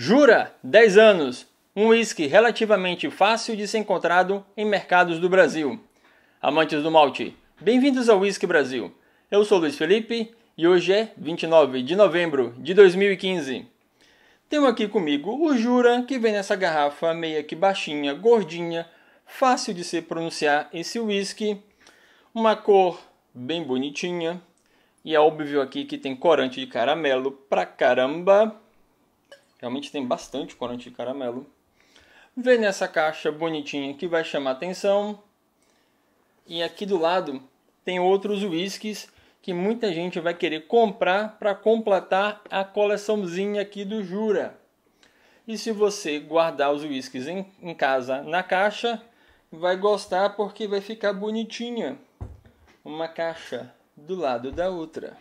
Jura, 10 anos, um whisky relativamente fácil de ser encontrado em mercados do Brasil. Amantes do malte, bem-vindos ao Whisky Brasil. Eu sou Luiz Felipe e hoje é 29 de novembro de 2015. Tenho aqui comigo o Jura, que vem nessa garrafa meia que baixinha, gordinha, fácil de se pronunciar esse whisky, uma cor bem bonitinha, e é óbvio aqui que tem corante de caramelo pra caramba. Realmente tem bastante corante de caramelo. Vem nessa caixa bonitinha que vai chamar atenção. E aqui do lado tem outros whiskies que muita gente vai querer comprar para completar a coleçãozinha aqui do Jura. E se você guardar os whiskies em, em casa na caixa, vai gostar porque vai ficar bonitinha. Uma caixa do lado da outra.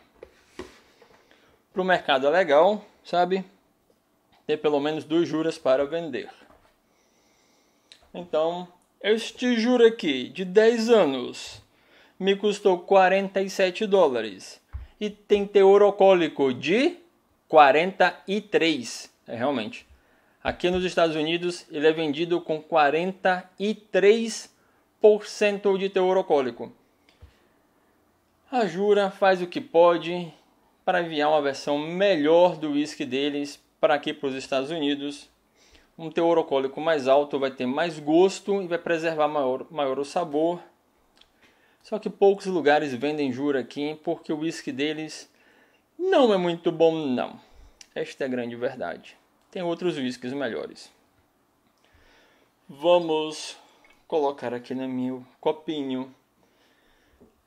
Para o mercado é legal, sabe? ter pelo menos duas juras para vender. Então, este juro aqui de 10 anos me custou 47 dólares e tem teor alcoólico de 43. É realmente. Aqui nos Estados Unidos ele é vendido com 43% de teor alcoólico. A Jura faz o que pode para enviar uma versão melhor do whisky deles para aqui para os Estados Unidos, um teor alcoólico mais alto vai ter mais gosto e vai preservar maior, maior o sabor. Só que poucos lugares vendem Jura aqui porque o whisky deles não é muito bom não. Esta é a grande verdade. Tem outros whiskies melhores. Vamos colocar aqui no meu copinho.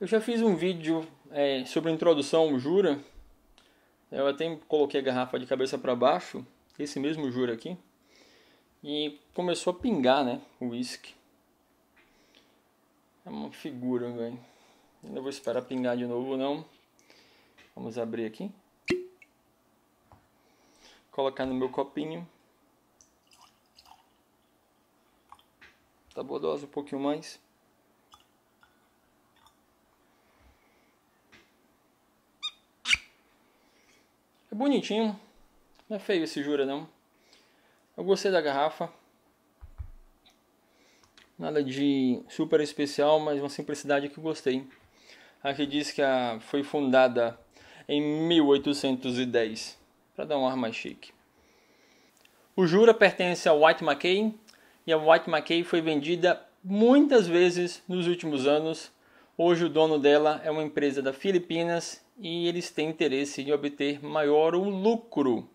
Eu já fiz um vídeo é, sobre a introdução ao Jura, eu até coloquei a garrafa de cabeça para baixo, esse mesmo juro aqui, e começou a pingar, né, o uísque. É uma figura, velho. Não vou esperar pingar de novo, não. Vamos abrir aqui. Colocar no meu copinho. Tá boa dose um pouquinho mais. bonitinho. Não é feio esse Jura, não. Eu gostei da garrafa. Nada de super especial, mas uma simplicidade que gostei. Aqui diz que a, foi fundada em 1810, para dar um ar mais chique. O Jura pertence a White McKay e a White McKay foi vendida muitas vezes nos últimos anos Hoje o dono dela é uma empresa da Filipinas e eles têm interesse em obter maior um lucro.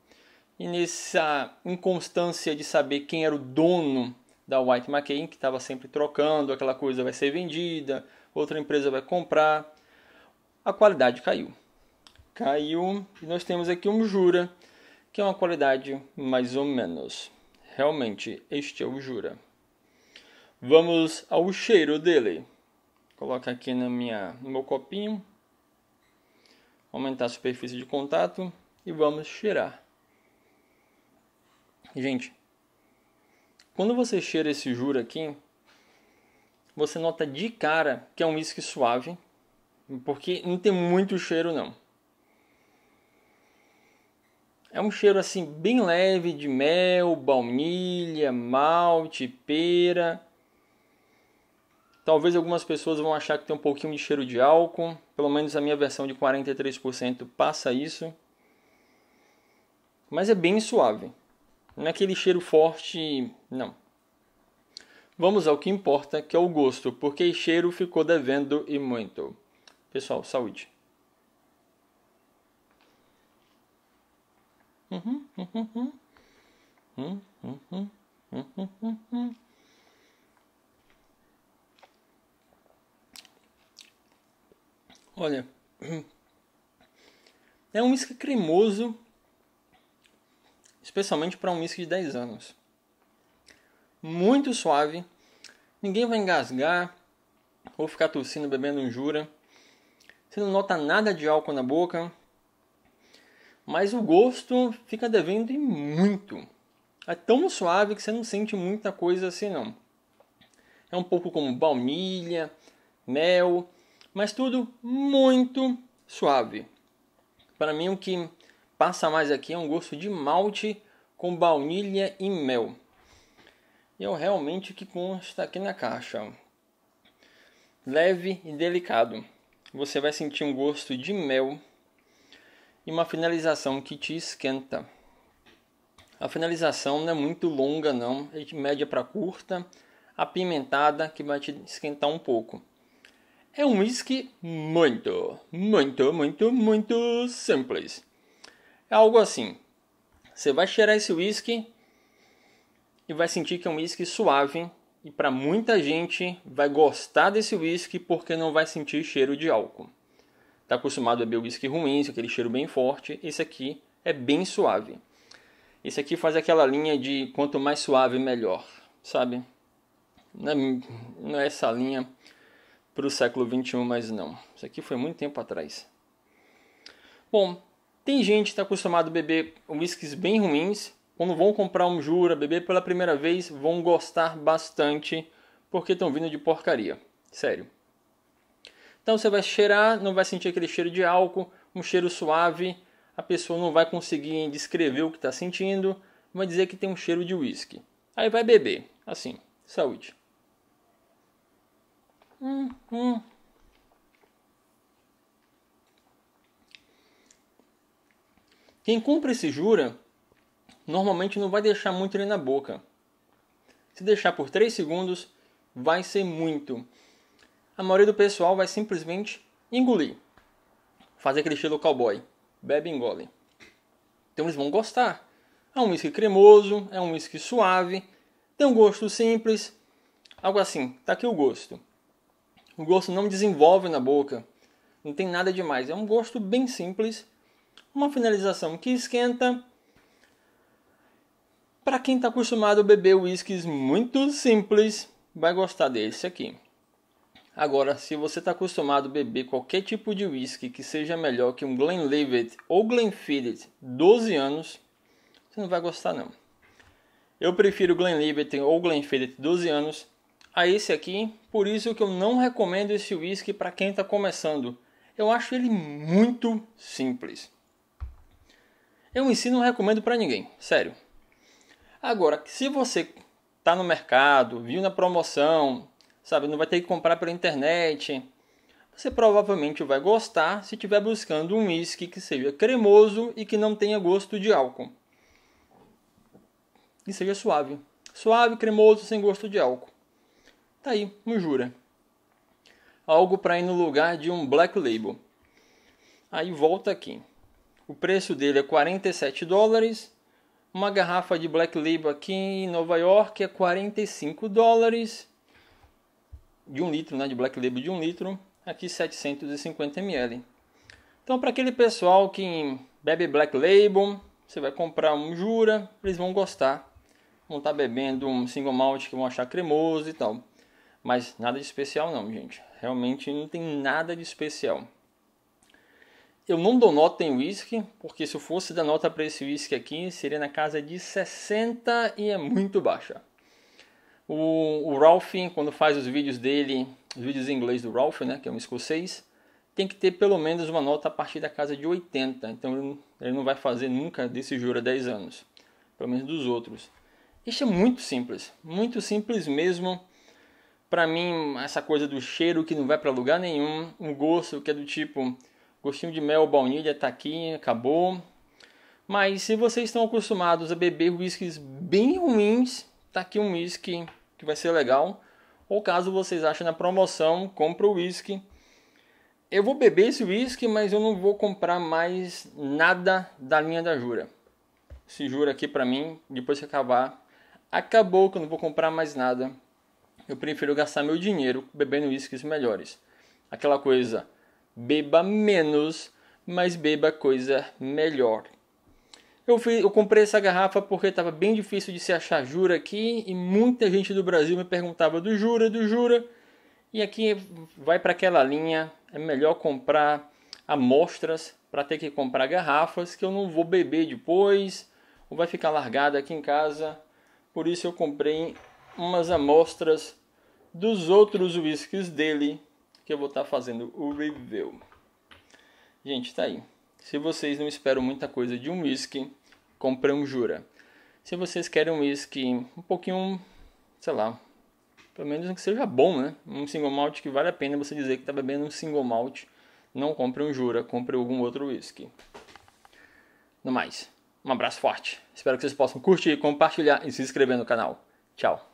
E nessa inconstância de saber quem era o dono da White McCain, que estava sempre trocando, aquela coisa vai ser vendida, outra empresa vai comprar, a qualidade caiu. Caiu e nós temos aqui um Jura, que é uma qualidade mais ou menos. Realmente, este é o Jura. Vamos ao cheiro dele. Coloca aqui na minha, no meu copinho. Aumentar a superfície de contato e vamos cheirar. Gente, quando você cheira esse jura aqui, você nota de cara que é um uísque suave, porque não tem muito cheiro não. É um cheiro assim bem leve de mel, baunilha, malte, pera Talvez algumas pessoas vão achar que tem um pouquinho de cheiro de álcool, pelo menos a minha versão de 43% passa isso. Mas é bem suave. Não é aquele cheiro forte, não. Vamos ao que importa, que é o gosto, porque cheiro ficou devendo e muito. Pessoal, saúde. Uhum, uhum, uhum. Uhum, uhum, uhum, uhum. uhum. Olha, é um whisky cremoso, especialmente para um whisky de 10 anos. Muito suave, ninguém vai engasgar ou ficar tossindo bebendo um jura. Você não nota nada de álcool na boca, mas o gosto fica devendo e muito. É tão suave que você não sente muita coisa assim não. É um pouco como baunilha, mel, mas tudo muito suave. Para mim, o que passa mais aqui é um gosto de malte com baunilha e mel. E é realmente o que consta aqui na caixa. Leve e delicado. Você vai sentir um gosto de mel e uma finalização que te esquenta. A finalização não é muito longa não, é de média para curta, apimentada que vai te esquentar um pouco é um whisky muito, muito, muito, muito simples. É algo assim. Você vai cheirar esse whisky e vai sentir que é um whisky suave e para muita gente vai gostar desse whisky porque não vai sentir cheiro de álcool. Está acostumado a beber whisky ruim, é aquele cheiro bem forte. Esse aqui é bem suave. Esse aqui faz aquela linha de quanto mais suave melhor, sabe? Não é, é essa linha para o século XXI, mas não. Isso aqui foi muito tempo atrás. Bom, tem gente que está acostumado a beber whiskies bem ruins. Quando vão comprar um Jura, beber pela primeira vez, vão gostar bastante porque estão vindo de porcaria. Sério. Então você vai cheirar, não vai sentir aquele cheiro de álcool, um cheiro suave. A pessoa não vai conseguir descrever o que está sentindo, vai dizer que tem um cheiro de whisky. Aí vai beber, assim, saúde. Uhum. Quem cumpre esse jura normalmente não vai deixar muito ele na boca. Se deixar por 3 segundos, vai ser muito. A maioria do pessoal vai simplesmente engolir. Fazer aquele estilo cowboy. Bebe e engole. Então eles vão gostar. É um whisky cremoso, é um whisky suave, tem um gosto simples. Algo assim, tá aqui o gosto. O gosto não desenvolve na boca. Não tem nada demais. É um gosto bem simples. Uma finalização que esquenta. Para quem está acostumado a beber whiskies muito simples, vai gostar desse aqui. Agora, se você está acostumado a beber qualquer tipo de whisky que seja melhor que um Glenlivet ou Glenfiddich 12 anos, você não vai gostar não. Eu prefiro Glenlivet ou Glenfiddich 12 anos a esse aqui, por isso que eu não recomendo esse whisky para quem está começando. Eu acho ele muito simples. Eu ensino não recomendo para ninguém, sério. Agora, se você está no mercado, viu na promoção, sabe, não vai ter que comprar pela internet, você provavelmente vai gostar se estiver buscando um whisky que seja cremoso e que não tenha gosto de álcool. E seja suave. Suave, cremoso, sem gosto de álcool. Tá aí, um jura, Algo para ir no lugar de um Black Label. Aí volta aqui. O preço dele é 47 dólares. Uma garrafa de Black Label aqui em Nova York é 45 dólares. De um litro, né? De Black Label de um litro. Aqui 750 ml. Então, para aquele pessoal que bebe Black Label, você vai comprar um Jura, eles vão gostar. Vão estar tá bebendo um single malt que vão achar cremoso e tal. Mas nada de especial não, gente. Realmente não tem nada de especial. Eu não dou nota em whisky, porque se eu fosse dar nota para esse whisky aqui, seria na casa de 60 e é muito baixa. O, o Ralph, quando faz os vídeos dele, os vídeos em inglês do Ralph, né, que é um escocês, tem que ter pelo menos uma nota a partir da casa de 80. Então ele não vai fazer nunca desse juro a 10 anos, pelo menos dos outros. Este é muito simples, muito simples mesmo. Para mim, essa coisa do cheiro que não vai para lugar nenhum, um gosto que é do tipo gostinho de mel, baunilha, tá aqui, acabou. Mas se vocês estão acostumados a beber whiskies bem ruins, tá aqui um whisky que vai ser legal. Ou caso vocês achem na promoção, compra o whisky. Eu vou beber esse whisky, mas eu não vou comprar mais nada da linha da Jura. Se Jura aqui para mim, depois que acabar, acabou que eu não vou comprar mais nada eu prefiro gastar meu dinheiro bebendo uísques melhores. Aquela coisa, beba menos, mas beba coisa melhor. Eu, fui, eu comprei essa garrafa porque estava bem difícil de se achar Jura aqui e muita gente do Brasil me perguntava do Jura, do Jura. E aqui vai para aquela linha, é melhor comprar amostras para ter que comprar garrafas que eu não vou beber depois ou vai ficar largada aqui em casa. Por isso eu comprei umas amostras dos outros whiskies dele, que eu vou estar tá fazendo o review. Gente, tá aí. Se vocês não esperam muita coisa de um whisky, compre um Jura. Se vocês querem um whisky um pouquinho, sei lá, pelo menos que seja bom, né? Um single malt que vale a pena você dizer que está bebendo um single malt, não compre um Jura, compre algum outro whisky. No mais, um abraço forte. Espero que vocês possam curtir, compartilhar e se inscrever no canal. Tchau.